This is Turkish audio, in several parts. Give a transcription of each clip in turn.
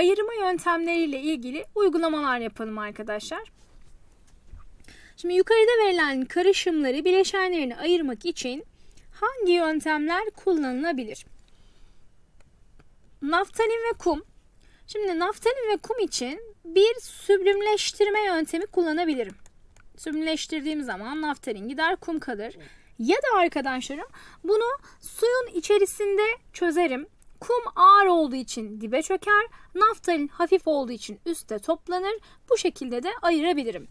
ayırma yöntemleriyle ilgili uygulamalar yapalım arkadaşlar. Şimdi yukarıda verilen karışımları bileşenlerine ayırmak için hangi yöntemler kullanılabilir? Naftalin ve kum. Şimdi naftalin ve kum için bir süblimleştirme yöntemi kullanabilirim. Süblimleştirdiğim zaman naftalin gider kum kalır. Ya da arkadaşlarım bunu suyun içerisinde çözerim. Kum ağır olduğu için dibe çöker, naftalin hafif olduğu için üste toplanır. Bu şekilde de ayırabilirim.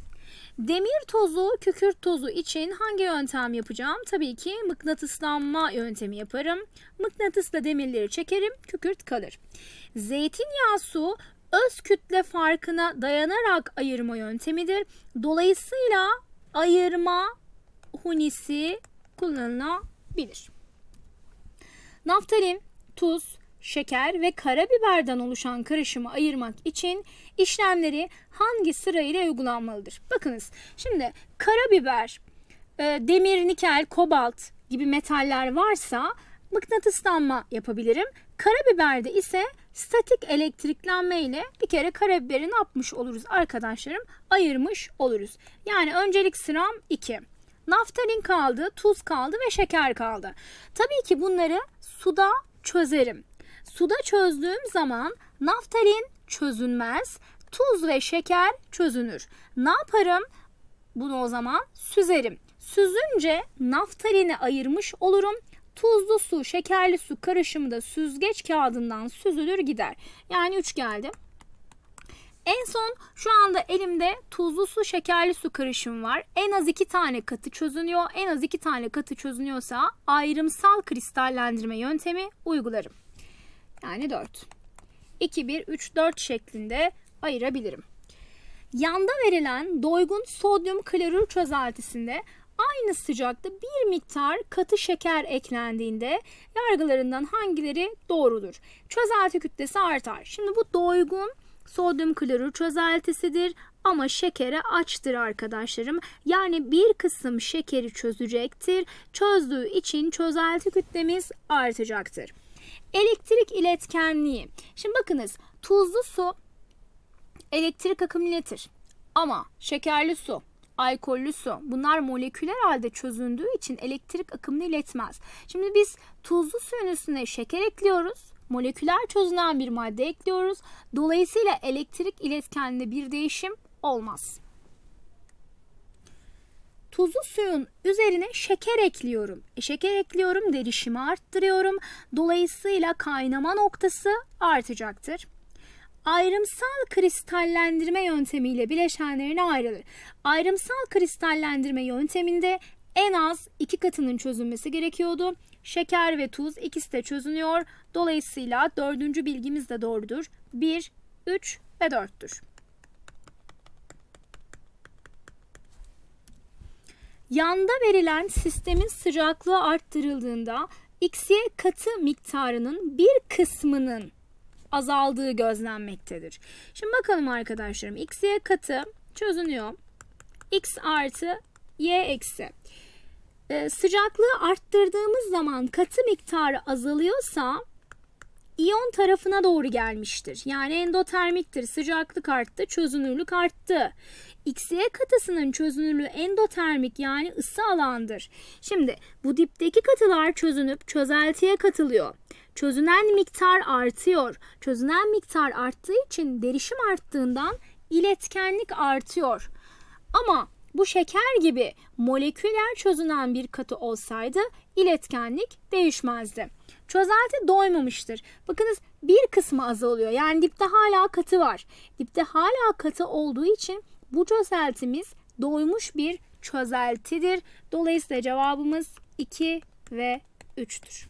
Demir tozu, kükürt tozu için hangi yöntem yapacağım? Tabii ki mıknatıslanma yöntemi yaparım. Mıknatısla demirleri çekerim, kükürt kalır. Zeytinyağı su öz kütle farkına dayanarak ayırma yöntemidir. Dolayısıyla ayırma hunisi kullanılabilir. Naftalin, tuz, şeker ve karabiberden oluşan karışımı ayırmak için işlemleri hangi sırayla uygulanmalıdır? Bakınız şimdi karabiber, e, demir, nikel, kobalt gibi metaller varsa mıknatıslanma yapabilirim. Karabiberde ise statik elektriklenme ile bir kere karabiberi ne yapmış oluruz arkadaşlarım? Ayırmış oluruz. Yani öncelik sıram 2. Naftalin kaldı, tuz kaldı ve şeker kaldı. Tabii ki bunları suda çözerim. Suda çözdüğüm zaman naftalin çözünmez, tuz ve şeker çözünür. Ne yaparım? Bunu o zaman süzerim. Süzünce naftalini ayırmış olurum. Tuzlu su, şekerli su karışımı da süzgeç kağıdından süzülür gider. Yani 3 geldi. En son şu anda elimde tuzlu su, şekerli su karışımı var. En az iki tane katı çözünüyor. En az iki tane katı çözünüyorsa ayrımsal kristallendirme yöntemi uygularım. Yani 4. 2, 1, 3, 4 şeklinde ayırabilirim. Yanda verilen doygun sodyum klorür çözeltisinde aynı sıcakta bir miktar katı şeker eklendiğinde yargılarından hangileri doğrudur? Çözelti kütlesi artar. Şimdi bu doygun sodyum klorür çözeltisidir ama şekere açtır arkadaşlarım. Yani bir kısım şekeri çözecektir. Çözdüğü için çözelti kütlemiz artacaktır. Elektrik iletkenliği. Şimdi bakınız tuzlu su elektrik akımı iletir. Ama şekerli su, alkollü su bunlar moleküler halde çözündüğü için elektrik akımını iletmez. Şimdi biz tuzlu suyun üstüne şeker ekliyoruz. Moleküler çözünen bir madde ekliyoruz. Dolayısıyla elektrik iletkenliğinde bir değişim olmaz tuzlu suyun üzerine şeker ekliyorum. E şeker ekliyorum, derişimi arttırıyorum. Dolayısıyla kaynama noktası artacaktır. Ayrımsal kristallendirme yöntemiyle bileşenlerine ayrılır. Ayrımsal kristallendirme yönteminde en az iki katının çözülmesi gerekiyordu. Şeker ve tuz ikisi de çözünüyor. Dolayısıyla dördüncü bilgimiz de doğrudur. 1, 3 ve 4'tür. Yanda verilen sistemin sıcaklığı arttırıldığında X'ye katı miktarının bir kısmının azaldığı gözlenmektedir. Şimdi bakalım arkadaşlarım. X'ye katı çözünüyor. X artı Y eksi. Ee, sıcaklığı arttırdığımız zaman katı miktarı azalıyorsa iyon tarafına doğru gelmiştir. Yani endotermiktir. Sıcaklık arttı, çözünürlük arttı. XY katısının çözünürlüğü endotermik yani ısı alandır. Şimdi bu dipteki katılar çözünüp çözeltiye katılıyor. Çözünen miktar artıyor. Çözünen miktar arttığı için derişim arttığından iletkenlik artıyor. Ama bu şeker gibi moleküler çözünen bir katı olsaydı iletkenlik değişmezdi. Çözelti doymamıştır. Bakınız bir kısmı azalıyor. Yani dipte hala katı var. Dipte hala katı olduğu için bu çözeltimiz doymuş bir çözeltidir. Dolayısıyla cevabımız 2 ve 3'tür.